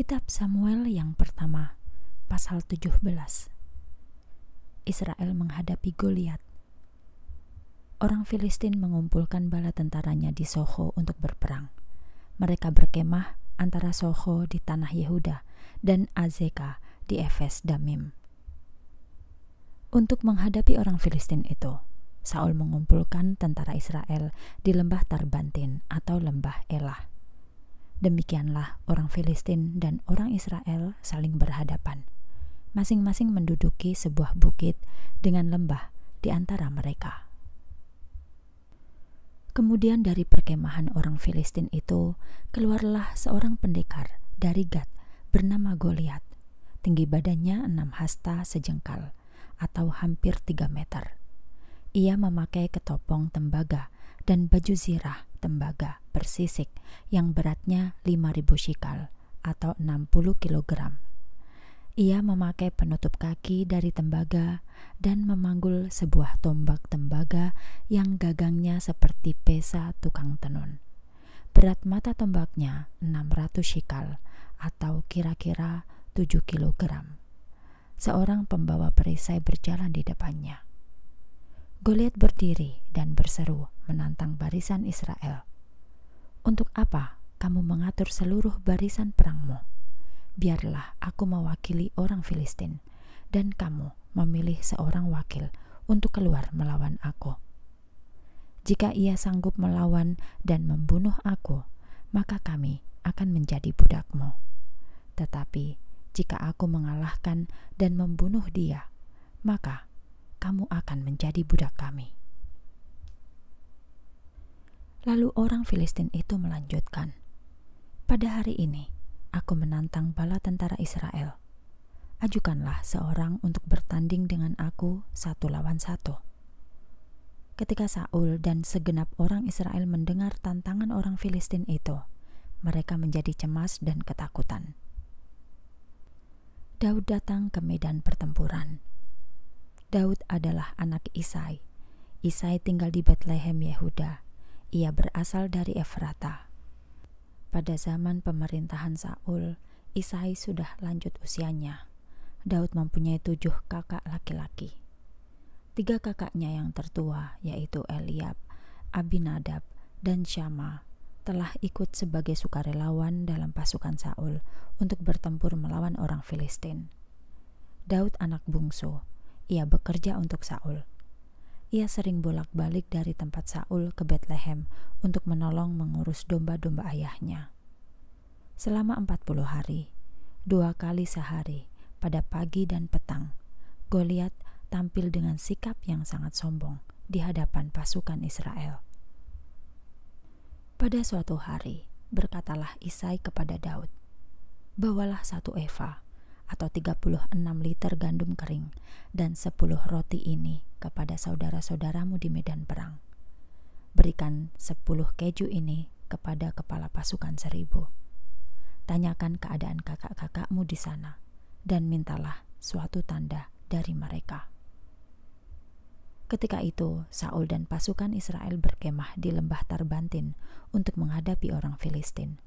Kitab Samuel yang pertama, pasal 17. Israel menghadapi Goliat. Orang Filistin mengumpulkan bala tentaranya di Soho untuk berperang. Mereka berkemah antara Soho di tanah Yehuda dan Azeka di Efes Damim. Untuk menghadapi orang Filistin itu, Saul mengumpulkan tentara Israel di lembah Tarbantin atau lembah Elah Demikianlah orang Filistin dan orang Israel saling berhadapan. Masing-masing menduduki sebuah bukit dengan lembah di antara mereka. Kemudian dari perkemahan orang Filistin itu keluarlah seorang pendekar dari Gad bernama Goliat. Tinggi badannya enam hasta sejengkal atau hampir tiga meter. Ia memakai ketopong tembaga dan baju zirah tembaga bersisik yang beratnya 5000 shikal atau 60 kg. Ia memakai penutup kaki dari tembaga dan memanggul sebuah tombak tembaga yang gagangnya seperti pesa tukang tenun. Berat mata tombaknya 600 shikal atau kira-kira 7 kg. Seorang pembawa perisai berjalan di depannya. Goliat berdiri dan berseru menantang barisan Israel. Untuk apa kamu mengatur seluruh barisan perangmu? Biarlah aku mewakili orang Filistin, dan kamu memilih seorang wakil untuk keluar melawan aku. Jika ia sanggup melawan dan membunuh aku, maka kami akan menjadi budakmu. Tetapi jika aku mengalahkan dan membunuh dia, maka kamu akan menjadi budak kami. Lalu orang Filistin itu melanjutkan, Pada hari ini, aku menantang bala tentara Israel. Ajukanlah seorang untuk bertanding dengan aku satu lawan satu. Ketika Saul dan segenap orang Israel mendengar tantangan orang Filistin itu, mereka menjadi cemas dan ketakutan. Daud datang ke medan pertempuran Daud adalah anak Isai. Isai tinggal di Bethlehem Yehuda. Ia berasal dari Efrata. Pada zaman pemerintahan Saul, Isai sudah lanjut usianya. Daud mempunyai tujuh kakak laki-laki. Tiga kakaknya yang tertua, yaitu Eliab, Abinadab, dan Syama, telah ikut sebagai sukarelawan dalam pasukan Saul untuk bertempur melawan orang Filistin. Daud anak bungsu, ia bekerja untuk Saul. Ia sering bolak-balik dari tempat Saul ke Bethlehem untuk menolong mengurus domba-domba ayahnya. Selama 40 hari, dua kali sehari, pada pagi dan petang, Goliat tampil dengan sikap yang sangat sombong di hadapan pasukan Israel. Pada suatu hari, berkatalah Isai kepada Daud, "Bawalah satu eva atau 36 liter gandum kering dan 10 roti ini kepada saudara-saudaramu di medan perang. Berikan 10 keju ini kepada kepala pasukan seribu. Tanyakan keadaan kakak-kakakmu di sana dan mintalah suatu tanda dari mereka. Ketika itu, Saul dan pasukan Israel berkemah di lembah Tarbantin untuk menghadapi orang Filistin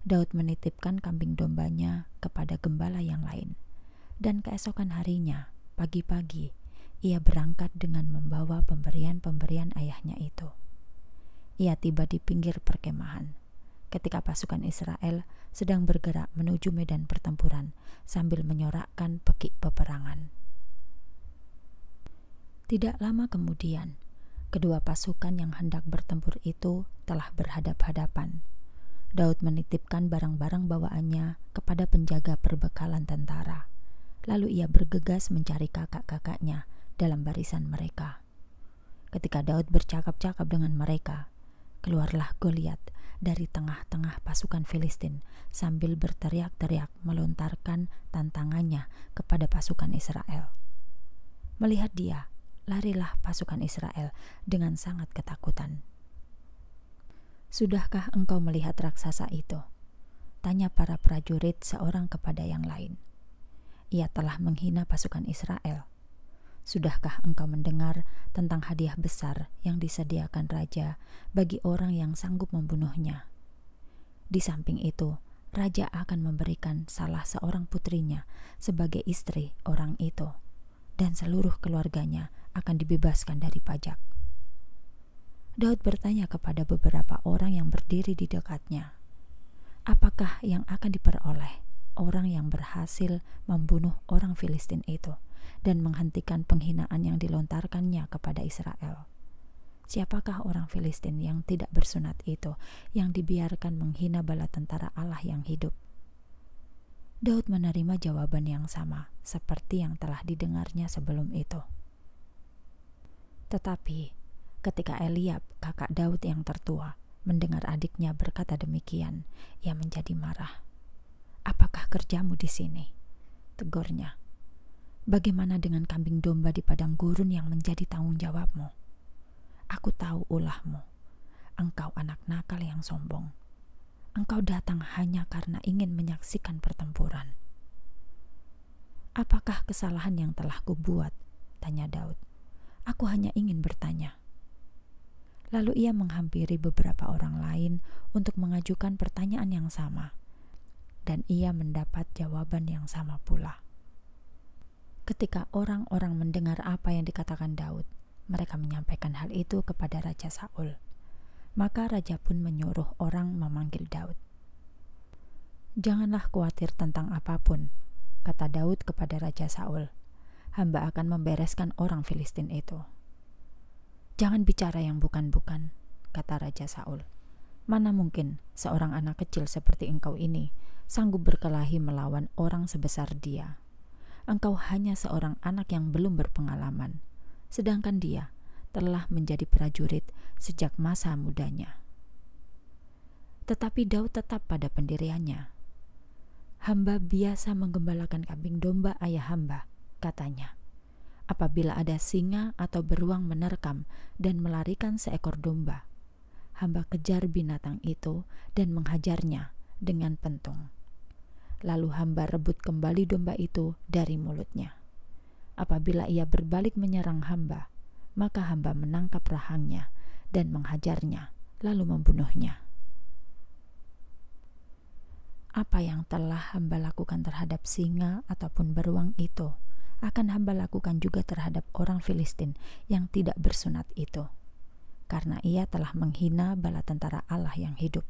Daud menitipkan kambing dombanya kepada gembala yang lain. Dan keesokan harinya, pagi-pagi, ia berangkat dengan membawa pemberian-pemberian ayahnya itu. Ia tiba di pinggir perkemahan. Ketika pasukan Israel sedang bergerak menuju medan pertempuran sambil menyorakkan pekik peperangan. Tidak lama kemudian, kedua pasukan yang hendak bertempur itu telah berhadap-hadapan Daud menitipkan barang-barang bawaannya kepada penjaga perbekalan tentara. Lalu ia bergegas mencari kakak-kakaknya dalam barisan mereka. Ketika Daud bercakap-cakap dengan mereka, keluarlah Goliat dari tengah-tengah pasukan Filistin sambil berteriak-teriak melontarkan tantangannya kepada pasukan Israel. Melihat dia, larilah pasukan Israel dengan sangat ketakutan. Sudahkah engkau melihat raksasa itu? Tanya para prajurit seorang kepada yang lain. Ia telah menghina pasukan Israel. Sudahkah engkau mendengar tentang hadiah besar yang disediakan raja bagi orang yang sanggup membunuhnya? Di samping itu, raja akan memberikan salah seorang putrinya sebagai istri orang itu, dan seluruh keluarganya akan dibebaskan dari pajak. Daud bertanya kepada beberapa orang yang berdiri di dekatnya, "Apakah yang akan diperoleh orang yang berhasil membunuh orang Filistin itu dan menghentikan penghinaan yang dilontarkannya kepada Israel?" Siapakah orang Filistin yang tidak bersunat itu, yang dibiarkan menghina bala tentara Allah yang hidup? Daud menerima jawaban yang sama, seperti yang telah didengarnya sebelum itu. Tetapi Ketika Eliab, kakak Daud yang tertua, mendengar adiknya berkata demikian, ia menjadi marah. "Apakah kerjamu di sini?" tegurnya. "Bagaimana dengan kambing domba di padang gurun yang menjadi tanggung jawabmu? Aku tahu ulahmu. Engkau anak nakal yang sombong. Engkau datang hanya karena ingin menyaksikan pertempuran." "Apakah kesalahan yang telah kubuat?" tanya Daud. "Aku hanya ingin bertanya." Lalu ia menghampiri beberapa orang lain untuk mengajukan pertanyaan yang sama, dan ia mendapat jawaban yang sama pula. Ketika orang-orang mendengar apa yang dikatakan Daud, mereka menyampaikan hal itu kepada Raja Saul. Maka raja pun menyuruh orang memanggil Daud. "Janganlah khawatir tentang apapun," kata Daud kepada Raja Saul. "Hamba akan membereskan orang Filistin itu." Jangan bicara yang bukan-bukan, kata Raja Saul. Mana mungkin seorang anak kecil seperti engkau ini sanggup berkelahi melawan orang sebesar dia? Engkau hanya seorang anak yang belum berpengalaman, sedangkan dia telah menjadi prajurit sejak masa mudanya. Tetapi Daud tetap pada pendiriannya. Hamba biasa menggembalakan kambing domba ayah hamba, katanya apabila ada singa atau beruang menerkam dan melarikan seekor domba. Hamba kejar binatang itu dan menghajarnya dengan pentung. Lalu hamba rebut kembali domba itu dari mulutnya. Apabila ia berbalik menyerang hamba, maka hamba menangkap rahangnya dan menghajarnya, lalu membunuhnya. Apa yang telah hamba lakukan terhadap singa ataupun beruang itu? akan hamba lakukan juga terhadap orang Filistin yang tidak bersunat itu, karena ia telah menghina bala tentara Allah yang hidup.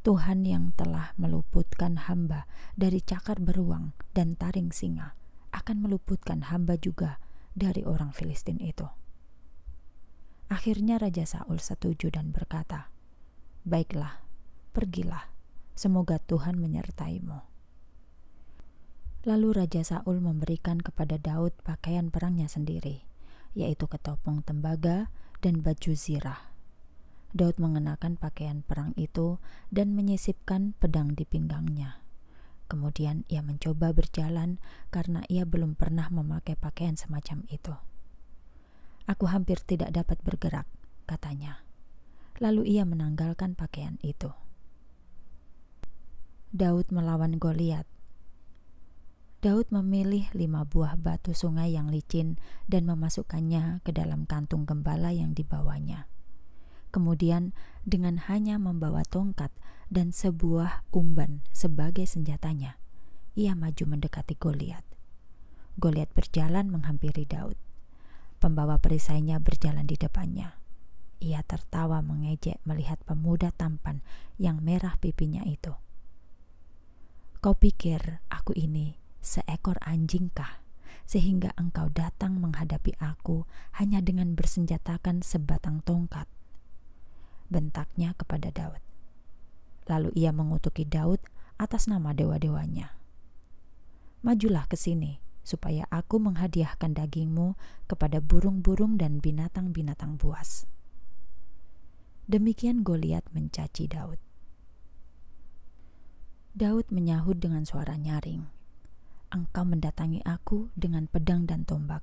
Tuhan yang telah meluputkan hamba dari cakar beruang dan taring singa akan meluputkan hamba juga dari orang Filistin itu. Akhirnya Raja Saul setuju dan berkata, "Baiklah, pergilah. Semoga Tuhan menyertaimu." Lalu Raja Saul memberikan kepada Daud pakaian perangnya sendiri, yaitu ketopong tembaga dan baju zirah. Daud mengenakan pakaian perang itu dan menyisipkan pedang di pinggangnya. Kemudian ia mencoba berjalan karena ia belum pernah memakai pakaian semacam itu. Aku hampir tidak dapat bergerak, katanya. Lalu ia menanggalkan pakaian itu. Daud melawan Goliat Daud memilih lima buah batu sungai yang licin dan memasukkannya ke dalam kantung gembala yang dibawanya. Kemudian, dengan hanya membawa tongkat dan sebuah umban sebagai senjatanya, ia maju mendekati Goliat. Goliat berjalan menghampiri Daud. Pembawa perisainya berjalan di depannya. Ia tertawa mengejek melihat pemuda tampan yang merah pipinya itu. Kau pikir aku ini seekor anjingkah, sehingga engkau datang menghadapi aku hanya dengan bersenjatakan sebatang tongkat? Bentaknya kepada Daud. Lalu ia mengutuki Daud atas nama dewa-dewanya. Majulah ke sini, supaya aku menghadiahkan dagingmu kepada burung-burung dan binatang-binatang buas. Demikian Goliat mencaci Daud. Daud menyahut dengan suara nyaring engkau mendatangi aku dengan pedang dan tombak,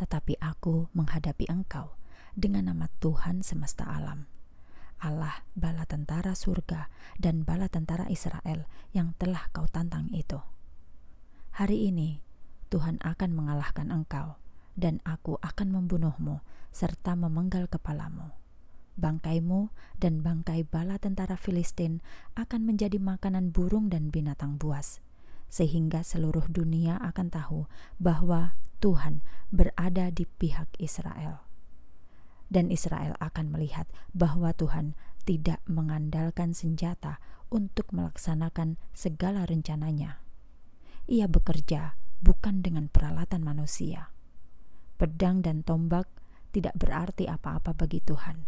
tetapi aku menghadapi engkau dengan nama Tuhan semesta alam. Allah bala tentara surga dan bala tentara Israel yang telah kau tantang itu. Hari ini Tuhan akan mengalahkan engkau dan aku akan membunuhmu serta memenggal kepalamu. Bangkaimu dan bangkai bala tentara Filistin akan menjadi makanan burung dan binatang buas sehingga seluruh dunia akan tahu bahwa Tuhan berada di pihak Israel. Dan Israel akan melihat bahwa Tuhan tidak mengandalkan senjata untuk melaksanakan segala rencananya. Ia bekerja bukan dengan peralatan manusia. Pedang dan tombak tidak berarti apa-apa bagi Tuhan,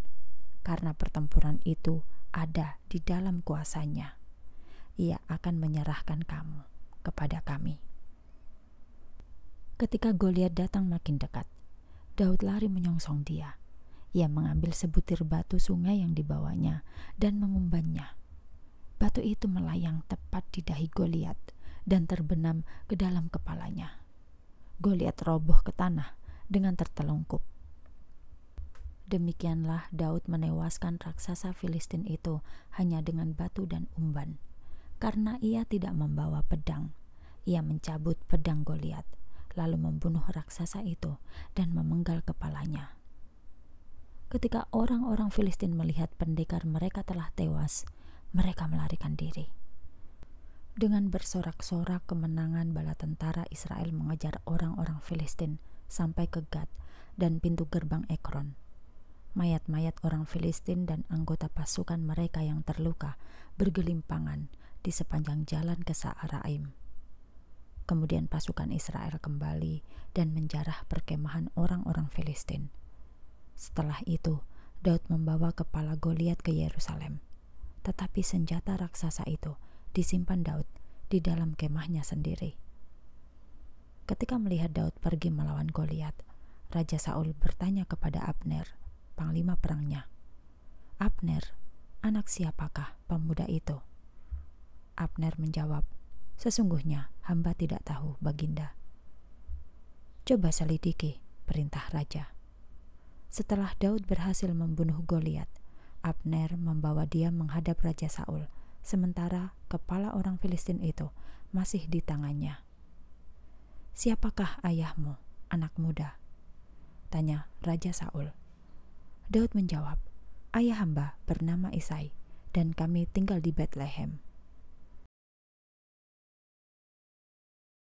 karena pertempuran itu ada di dalam kuasanya. Ia akan menyerahkan kamu kepada kami. Ketika Goliat datang makin dekat, Daud lari menyongsong dia. Ia mengambil sebutir batu sungai yang dibawanya dan mengumbannya. Batu itu melayang tepat di dahi Goliat dan terbenam ke dalam kepalanya. Goliat roboh ke tanah dengan tertelungkup. Demikianlah Daud menewaskan raksasa Filistin itu hanya dengan batu dan umban karena ia tidak membawa pedang. Ia mencabut pedang Goliat, lalu membunuh raksasa itu dan memenggal kepalanya. Ketika orang-orang Filistin melihat pendekar mereka telah tewas, mereka melarikan diri. Dengan bersorak-sorak kemenangan bala tentara Israel mengejar orang-orang Filistin sampai ke Gad dan pintu gerbang Ekron mayat-mayat orang Filistin dan anggota pasukan mereka yang terluka bergelimpangan di sepanjang jalan ke Sa'araim. Kemudian pasukan Israel kembali dan menjarah perkemahan orang-orang Filistin. Setelah itu, Daud membawa kepala Goliat ke Yerusalem. Tetapi senjata raksasa itu disimpan Daud di dalam kemahnya sendiri. Ketika melihat Daud pergi melawan Goliat, Raja Saul bertanya kepada Abner, panglima perangnya, "Abner, anak siapakah pemuda itu?" Abner menjawab, Sesungguhnya hamba tidak tahu, Baginda. Coba selidiki, perintah raja. Setelah Daud berhasil membunuh Goliat, Abner membawa dia menghadap Raja Saul, sementara kepala orang Filistin itu masih di tangannya. Siapakah ayahmu, anak muda? Tanya Raja Saul. Daud menjawab, Ayah hamba bernama Isai, dan kami tinggal di Bethlehem.